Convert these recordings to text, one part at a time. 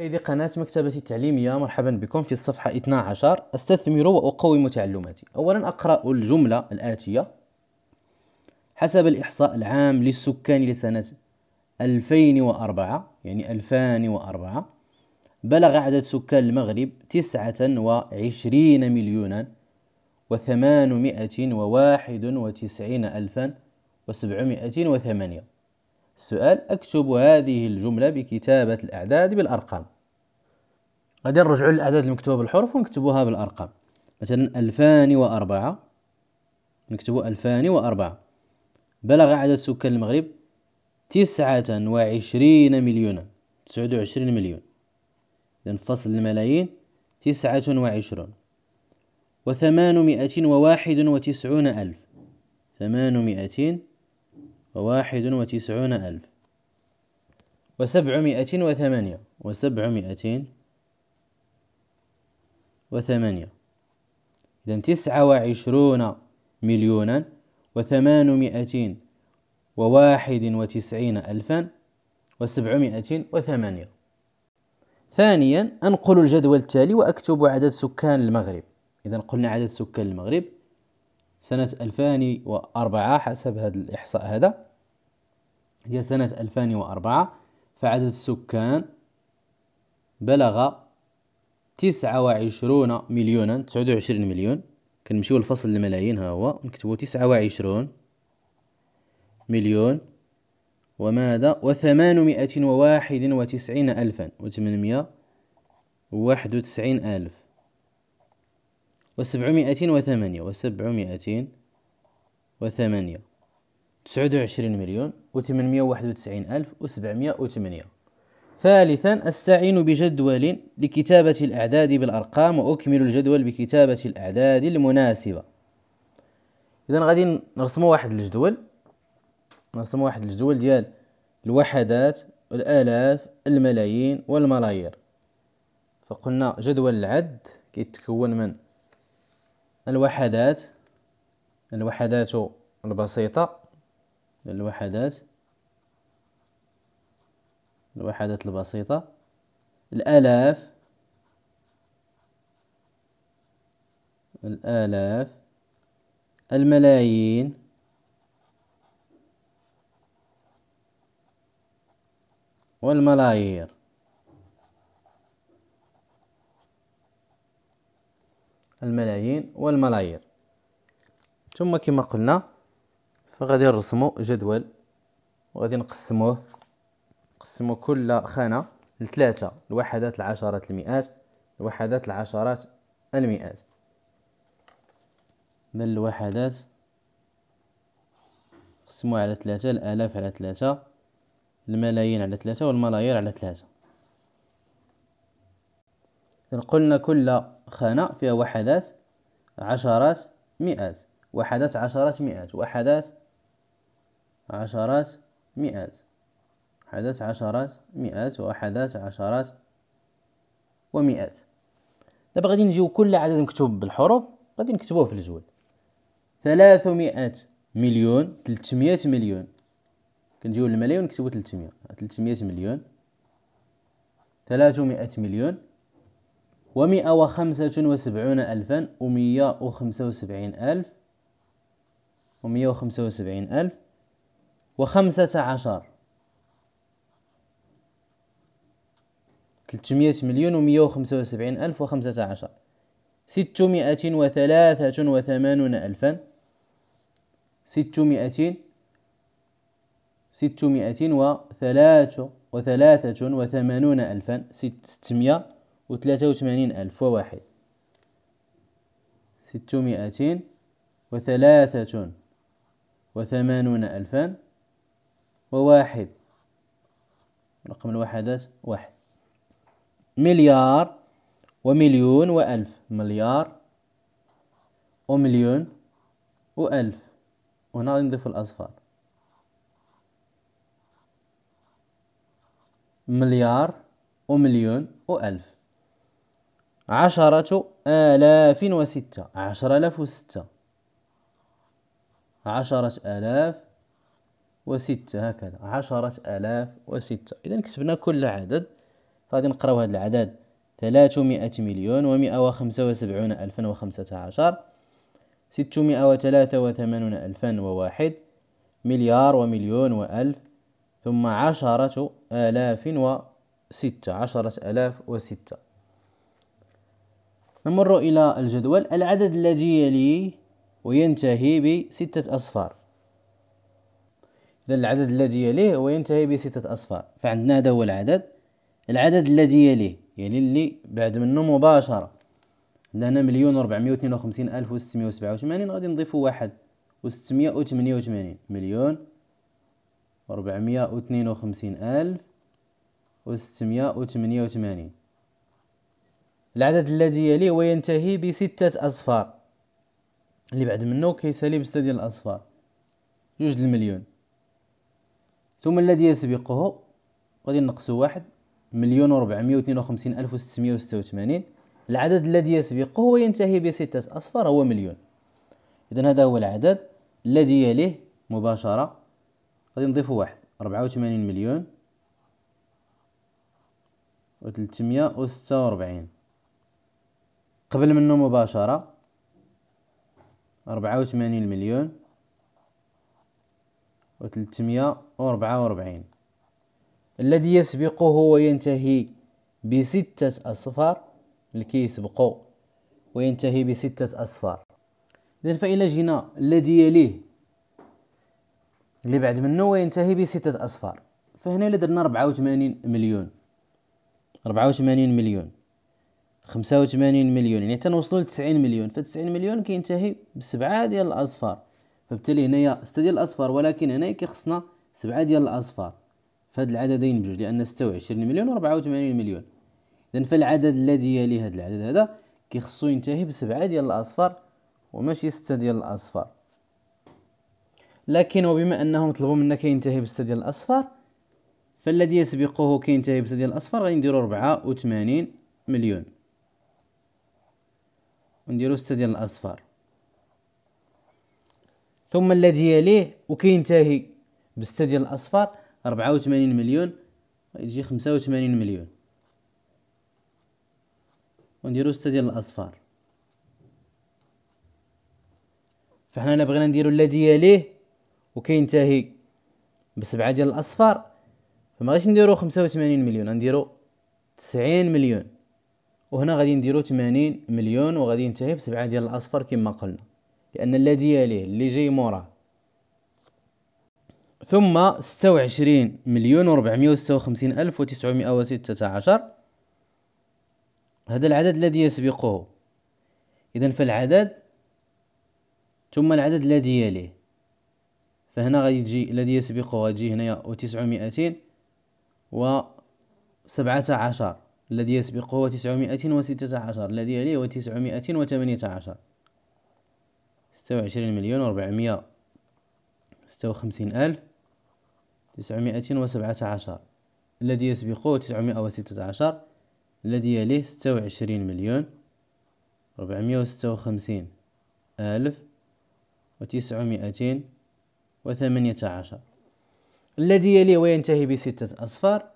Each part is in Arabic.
سيدي قناة مكتبة التعليمية مرحبا بكم في الصفحة 12 أستثمر وأقوم تعلماتي أولا أقرأ الجملة الآتية حسب الإحصاء العام للسكان لسنة 2004 يعني 2004 بلغ عدد سكان المغرب 29 مليونا و891 ألفا و و708 السؤال اكتب هذه الجمله بكتابه الاعداد بالارقام غادي نرجعوا للاعداد المكتوبه بالحروف ونكتبوها بالارقام مثلا 2004 نكتبوا 2004 بلغ عدد سكان المغرب 29 مليون 29 مليون اذا فصل الملايين 29 و891 ألف 891 ألف ثمانمائة وواحد وتسعون ألف وسبعمائة وثمانية وسبعمائة وثمانية إذا تسعة وعشرون مليونا وثمانمائة وواحد وتسعين ألفا وسبعمائة وثمانية ثانيا أنقل الجدول التالي وأكتب عدد سكان المغرب إذا قلنا عدد سكان المغرب سنة 2004 حسب هذا الإحصاء هذا هي سنة 2004 فعدد السكان بلغ 29 مليونا 29 مليون كنمشيو للفصل الملايين ها هو نكتبو 29 مليون وماذا و 891 ألفا و 891 ألف وسبعمائة وثمانية وسبعمائة وثمانية تسعود وعشرين مليون وثمانمية وواحد وتسعين ألف وسبعمائة وثمانية ثالثا أستعين بجدول لكتابة الأعداد بالأرقام وأكمل الجدول بكتابة الأعداد المناسبة إذا غادي نرسمو واحد الجدول نرسمو واحد الجدول ديال الوحدات الآلاف الملايين والملايير فقلنا جدول العد كيتكون من الوحدات الوحدات البسيطة الوحدات الوحدات البسيطة الآلاف الآلاف الملايين والملايير الملايين والملايير ثم كما قلنا فغادي نرسمو جدول وغادي نقسموه نقسمو كل خانة لثلاثة الوحدات العشرات المئات الوحدات العشرات المئات بل الوحدات نقسموها على ثلاثة الآلاف على ثلاثة الملايين على ثلاثة والملايير على ثلاثة إذا قلنا كل خانة فيها وحدات عشرات مئات وحدات عشرات مئات وحدات عشرات مئات وحدات عشرات مئات وحدات عشرات ومئات دابا غادي نجيو كل عدد مكتوب بالحروف غادي نكتبوه في الجول ثلاثمائة مليون تلتمية مليون كنجيو للملايين نكتبو تلتمية تلتمية مليون ثلاثمائة مليون ومئة وخمسة وسبعون ألفا ومئة وخمسة وسبعين ألف ومئة وخمسة وسبعين ألف وخمسة عشر ثلاثمية مليون ومئة وخمسة وسبعين ألف وخمسة عشر ستمائة وثلاثة وثمانون ألفا ستمائة ستمائة وثلاثة وثمانون ألفا ستمائة وثلاثة وثمانين ألف وواحد ستمائة وثلاثة وثمانون ألفا وواحد رقم الوحدات واحد مليار ومليون وألف مليار ومليون وألف وهنا غادي نضيف الأصفار مليار ومليون وألف عشرة آلاف وستة عشرة آلاف وستة عشرة آلاف وستة هكذا عشرة آلاف وستة إذا كتبنا كل عدد غادي نقراو هاد العدد ثلاثمائة مليون ومائة وخمسة وسبعون ألفا وخمسة عشر ستمائة وثلاثة وثمانون ألفا وواحد مليار ومليون وألف ثم عشرة آلاف وستة عشرة آلاف وستة نمر إلى الجدول العدد الذي يلي وينتهي بستة أصفار إذا العدد الذي يليه وينتهي بستة أصفار فعندنا هذا هو العدد العدد الذي يليه يلي اللي بعد منه مباشرة عندنا هنا مليون وربعمية واثنين وخمسين ألف وستمية وسبعة وثمانين غادي نضيفو واحد وستمية وثمانية وثمانين مليون وربعمية واثنين وخمسين ألف وستمية وثمانية وثمانين العدد الذي يليه وينتهي بستة أصفار اللي بعد منه كيسالي بستة ديال الأصفار جوج المليون ثم الذي يسبقه غادي نقصو واحد مليون وربعمية واثنين وخمسين ألف وستمية وستة وثمانين العدد الذي يسبقه وينتهي بستة أصفار هو مليون إذا هذا هو العدد الذي يليه مباشرة غادي نضيفو واحد ربعة وثمانين مليون وثلاثمية وستة وأربعين قبل منه مباشرة ربعة وثمانين مليون وثلاثمية وربعة وأربعين الذي يسبقه وينتهي بستة أصفار لكي يسبقه وينتهي بستة أصفار إذن فإلا جينا الذي يليه اللي بعد منه وينتهي بستة أصفار فهنا لدرنا درنا ربعة وثمانين مليون ربعة وثمانين مليون 85 مليون يعني تنوصلو ل 90 مليون ف 90 مليون كينتهي بسبعه ديال الاصفار فبالتالي هنايا 6 ديال الاصفار ولكن هنايا كيخصنا سبعه ديال الاصفار فهاد العددين بجوج لان 26 مليون و 84 مليون اذا فالعدد الذي يلي هاد العدد هذا كيخصو ينتهي بسبعه ديال الاصفار وماشي 6 ديال الاصفار لكن وبما انهم طلبوا منا كينتهي بستة ديال الاصفار فالذي يسبقه كينتهي بستة ديال الاصفار غنديروا 84 مليون ونديرو ستة ديال الأصفار ثم الذي يليه وكينتهي بستة ديال الأصفار ربعة وثمانين مليون يجي خمسة وثمانين مليون ونديرو ستة ديال الأصفار فحنا الا بغينا نديرو الذي يليه وكينتهي بسبعة ديال الأصفار فما غاديش نديرو خمسة وثمانين مليون نديرو تسعين مليون وهنا غادي نديرو 80 مليون وغادي ينتهي بسبعة ديال الاصفر كما قلنا لان الذي يليه اللي جاي موراه ثم ستة وعشرين مليون وربعمية وستة وخمسين ألف وتسعمائة وستة عشر هذا العدد الذي يسبقه إذا فالعدد ثم العدد الذي يليه فهنا غادي تجي الذي يسبقه غادي هنايا وتسعمائتين وسبعة عشر الذي يسبقه هو تسعمائة وستة عشر الذي يليه هو تسعمائة وثمانية عشر ستة وعشرين مليون وربعمية ستة وخمسين ألف تسعمائة وسبعة عشر الذي يسبقه تسعمائة وستة عشر الذي يليه ستة وعشرين مليون ربعمية وستة وخمسين ألف وتسعمائة وثمانية عشر الذي يليه وينتهي بستة أصفار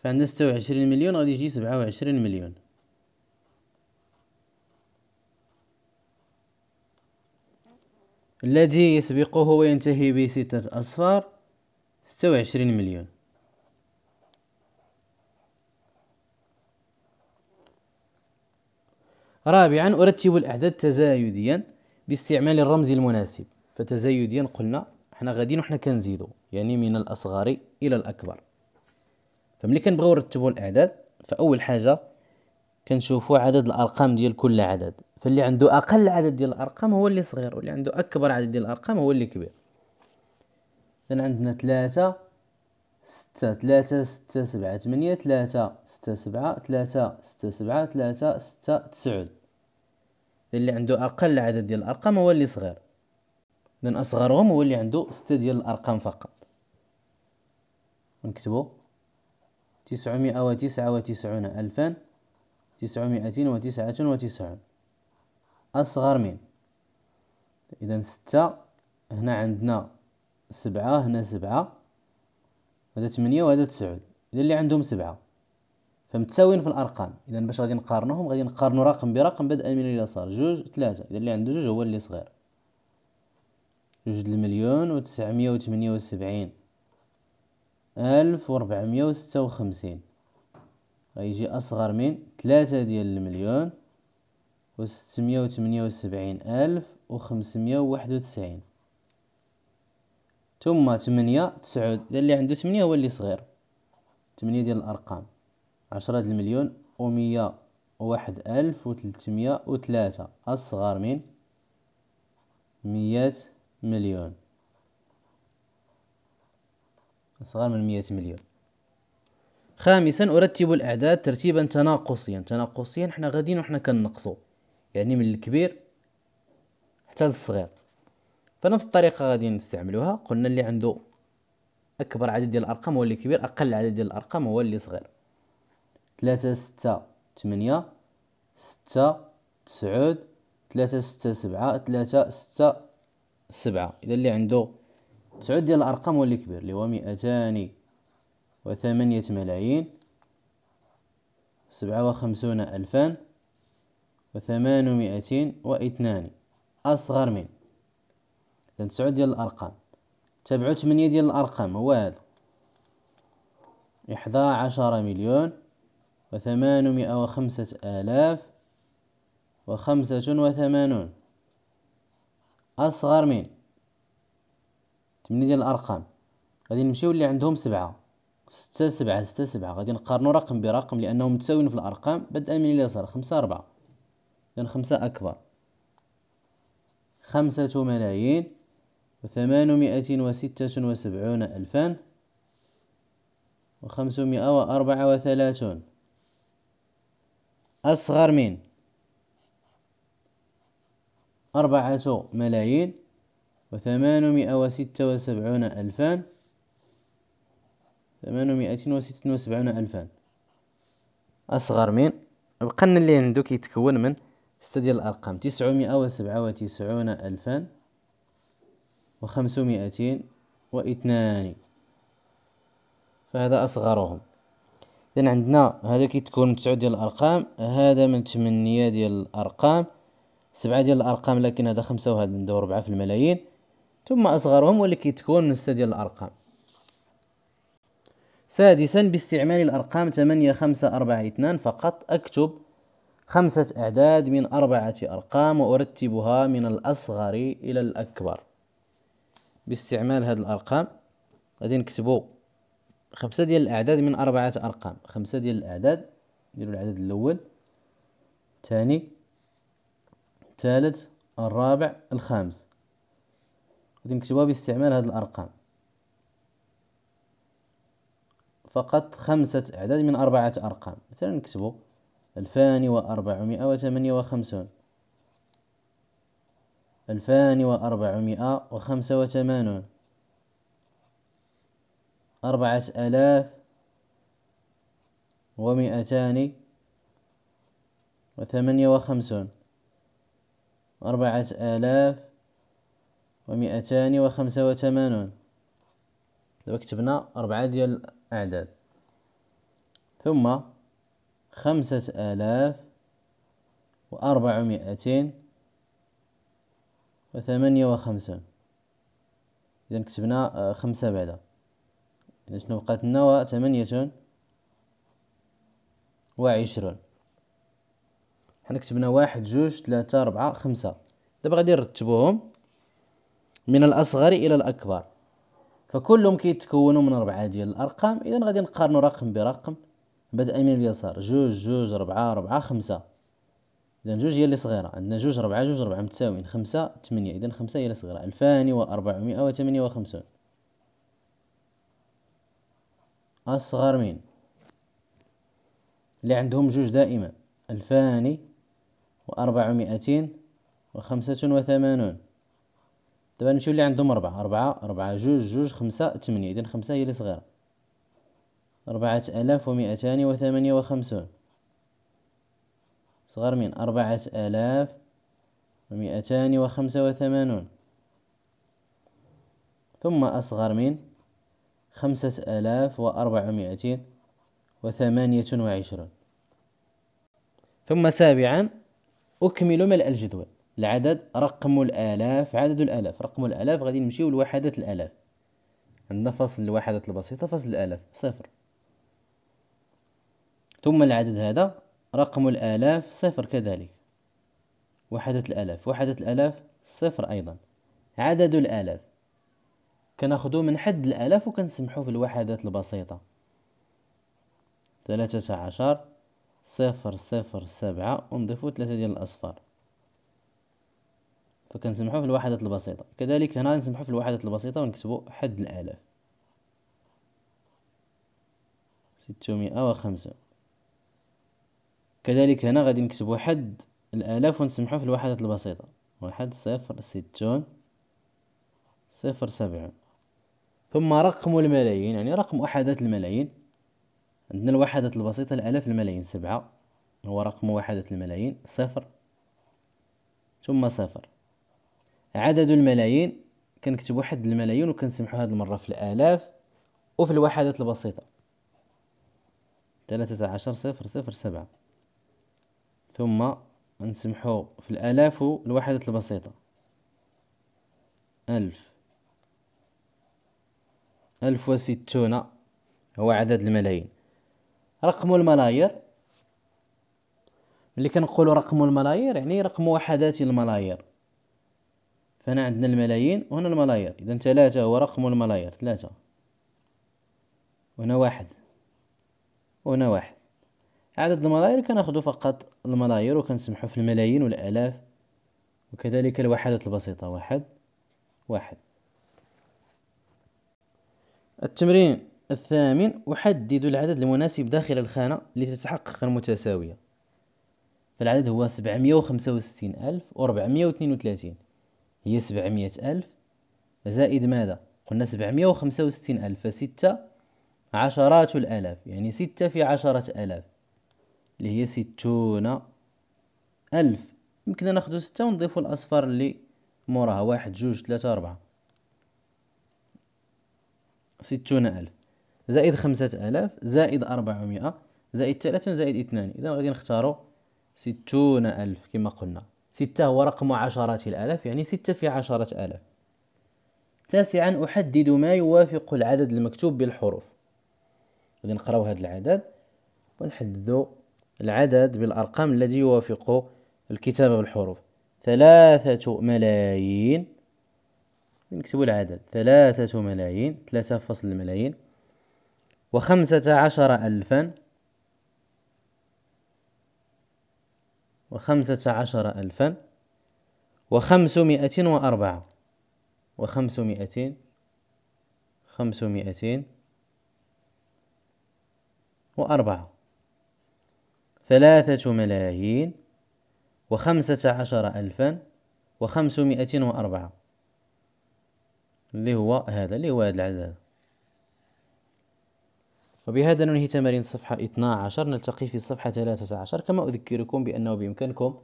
فعندنا ستة وعشرين مليون غادي يجي سبعة وعشرين مليون الذي يسبقه وينتهي بستة أصفار ستة وعشرين مليون رابعا أرتب الأعداد تزايديا باستعمال الرمز المناسب فتزايديا قلنا حنا غادي وحنا كنزيدو يعني من الأصغر إلى الأكبر فملي كنبغيو نرتبوا الاعداد فاول حاجه كنشوفوا عدد الارقام ديال كل عدد فاللي عنده اقل عدد ديال الارقام هو اللي صغير واللي عنده اكبر عدد ديال الارقام هو اللي كبير اذا عندنا ثلاثة ستة ثلاثة ستة سبعة ثمانية ثلاثة ستة سبعة ثلاثة ستة سبعة ثلاثة ستة تسعود اللي عنده اقل عدد ديال الارقام هو اللي صغير اذا اصغرهم هو اللي عنده ستة ديال الارقام فقط نكتبو تسعمائة وتسعة وتسعون ألفا تسعمائة وتسعة وتسعون أصغر من إذا ستة هنا عندنا سبعة هنا سبعة هذا ثمانية وهذا تسعود إذا اللي عندهم سبعة فمتساويين في الأرقام إذا باش غادي نقارنهم غادي نقارنو رقم برقم بدءا من اليسار جوج ثلاثة إذا اللي عنده جوج هو اللي صغير جوج المليون وتسعمية وثمانية وسبعين ألف وربعمية وستة وخمسين غيجي أصغر من ثلاثة ديال المليون وستمية وثمانية وسبعين ألف وخمسمية وواحد وتسعين ثم تمنية تسعود لي عندو تمنية هو لي صغير تمنية ديال الأرقام عشرة ديال المليون ومية وواحد ألف وثلاثمية وثلاثة أصغر من مية مليون أصغر من مئة مليون خامسا أرتب الأعداد ترتيبا تناقصيا تناقصيا حنا غاديين وحنا كنقصو يعني من الكبير حتى للصغير فنفس الطريقة غادي نستعملوها قلنا اللي عنده أكبر عدد ديال الأرقام هو اللي كبير أقل عدد ديال الأرقام هو اللي صغير ثلاثة ستة ثمانية ستة تسعود ثلاثة ستة سبعة ثلاثة ستة سبعة إذا اللي عنده تسعود ديال الارقام هو اللي كبير اللي هو مئتان وثمانية ملايين سبعة الفا و 802 أصغر من إذا تسعود ديال الأرقام تبعو 8 ديال الأرقام هو هذا 11 مليون و 805 آلاف و 85 أصغر من ثمانية ديال الارقام غادي نمشيو اللي عندهم سبعة ستة سبعة ستة سبعة غادي نقارنو رقم برقم لانهم متساويين في الارقام بدءا من اليسار خمسة أربعة إذا خمسة اكبر خمسة ملايين وثمانمائة وستة وسبعون ألفا وخمسمائة وأربعة وثلاثون أصغر من أربعة ملايين وثمانمائة وستة وسبعون ألفان ثمانمائة وستة وسبعون ألفان أصغر من القن اللي عندو كيتكون من ستة ديال الأرقام تسعمائة وسبعة وتسعون ألفان وخمسمائتين واثنان فهذا أصغرهم إذن عندنا هذا كيتكون من تسعة ديال الأرقام هذا من ثمانية ديال الأرقام سبعة ديال الأرقام لكن هذا خمسة وهذا عنده ربعة في الملايين ثم أصغرهم والتي تكون ستة ديال الأرقام سادسا باستعمال الأرقام 8 5 4 2 فقط أكتب خمسة أعداد من أربعة أرقام وأرتبها من الأصغر إلى الأكبر باستعمال هذه الأرقام غادي نكتبو خمسة ديال الأعداد من أربعة أرقام خمسة ديال الأعداد نديرو العدد الأول الثاني الثالث الرابع الخامس نكتبوها باستعمال هذه الأرقام فقط خمسة أعداد من أربعة أرقام مثلا نكتبو ألفان وأربعمائة وثمانية وخمسون ألفان وأربعمائة وخمسة وثمانون أربعة آلاف ومئتان وثمانية وخمسون أربعة آلاف ومئتان وخمسة وثمانون دابا كتبنا أربعة ديال الأعداد ثم خمسة آلاف وأربعمائتين وثمانية وخمسون إذا كتبنا آه، خمسة بعدا إذا شنو بقات لنا وثمانية وعشرون حنا كتبنا واحد جوج ثلاثة ربعة خمسة دابا غادي نرتبوهم من الأصغر إلى الأكبر فكلهم كيتكونوا من أربعة ديال الأرقام إذا غادي نقارنوا رقم برقم بدءا من اليسار جوج جوج ربعة ربعة خمسة إذا جوج هي اللي صغيرة عندنا جوج ربعة جوج ربعة متساويين خمسة تمنية إذا خمسة هي اللي صغيرة ألفان وأربعمائة وثمانية وخمسون أصغر من اللي عندهم جوج دائما ألفان وأربعمائتين وخمسة وثمانون دابا نمشيو اللي عندهم ربعة ربعة ربعة جوج جوج خمسة تمنية إذن خمسة هي اللي صغيرة أربعة آلاف ومئتان وثمانية وخمسون صغر من أربعة آلاف ومئتان وخمسة وثمانون ثم أصغر من خمسة آلاف وأربعمائة وثمانية وعشرون ثم سابعا أكمل ملء الجدول العدد رقم الآلاف عدد الآلاف رقم الآلاف غادي نمشيو لوحدات الآلاف عندنا فصل الوحدات البسيطة فصل الآلاف صفر ثم العدد هذا رقم الآلاف صفر كذلك وحدات الآلاف وحدات الآلاف صفر أيضا عدد الآلاف كناخدو من حد الآلاف وكنسمحو في الوحدات البسيطة ثلاثة عشر صفر صفر سبعة ونضيفو ثلاثة ديال الأصفار فكنسمحو في الوحدات البسيطة كذلك هنا نسمحو في الوحدات البسيطة ونكتبو حد الآلاف ستمائة وخمسة كذلك هنا غادي نكتبو حد الآلاف ونسمحو في الوحدات البسيطة واحد صفر ستون صفر سبعون ثم رقم الملايين يعني رقم وحدات الملايين عندنا الوحدات البسيطة الآلاف الملايين سبعة هو رقم وحدات الملايين صفر ثم صفر عدد الملايين كنكتبوا حد الملايين وكنسمحوا هاد المره في الالاف وفي الوحدات البسيطه ثلاثة عشر صفر صفر سبعة ثم نسمحوا في الالاف والوحدات البسيطه ألف ألف وستون هو عدد الملايين رقم الملايير ملي كنقولوا رقم الملايير يعني رقم وحدات الملايير فهنا عندنا الملايين وهنا الملايير إذا ثلاثة هو رقم الملايير ثلاثة وهنا واحد وهنا واحد عدد الملايير كناخدو فقط الملايير وكنسمحو في الملايين والآلاف وكذلك الوحدات البسيطة واحد واحد التمرين الثامن أحدد العدد المناسب داخل الخانة لتتحقق المتساوية فالعدد هو سبعمية وخمسة وستين ألف وربعمية واثنين وثلاثين هي سبعمية ألف زائد ماذا قلنا سبعمية وخمسة وستين ألف فستة عشرات الآلاف يعني ستة في عشرة آلاف اللي هي ستون ألف يمكننا ناخدو ستة ونضيف الأصفر اللي موراها واحد جوج ثلاثة أربعة ستون ألف زائد خمسة آلاف زائد أربعمائة زائد ثلاثة زائد اثنان إذا غادي نختارو ستون ألف كما قلنا ستة هو رقم عشرات الآلاف يعني ستة في عشرة آلاف تاسعا أحدد ما يوافق العدد المكتوب بالحروف غادي نقراو هذا العدد ونحددو العدد بالأرقام الذي يوافق الكتابة بالحروف ثلاثة ملايين نكتبوا العدد ثلاثة ملايين ثلاثة فصل ملايين وخمسة عشر ألفا وخمسة عشر ألفا وخمسمائة وأربعة وخمسمائتين خمسمائتين وأربعة ثلاثة ملايين وخمسة عشر ألفا وخمسمائة وأربعة اللي هو هذا اللي هو هذا العدد وبهذا ننهي تمارين صفحة 12 نلتقي في صفحة 13 كما أذكركم بأنه بإمكانكم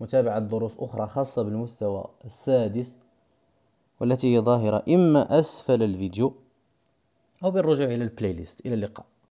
متابعة دروس أخرى خاصة بالمستوى السادس والتي هي ظاهرة إما أسفل الفيديو أو بالرجوع إلى البلاي ليست إلى اللقاء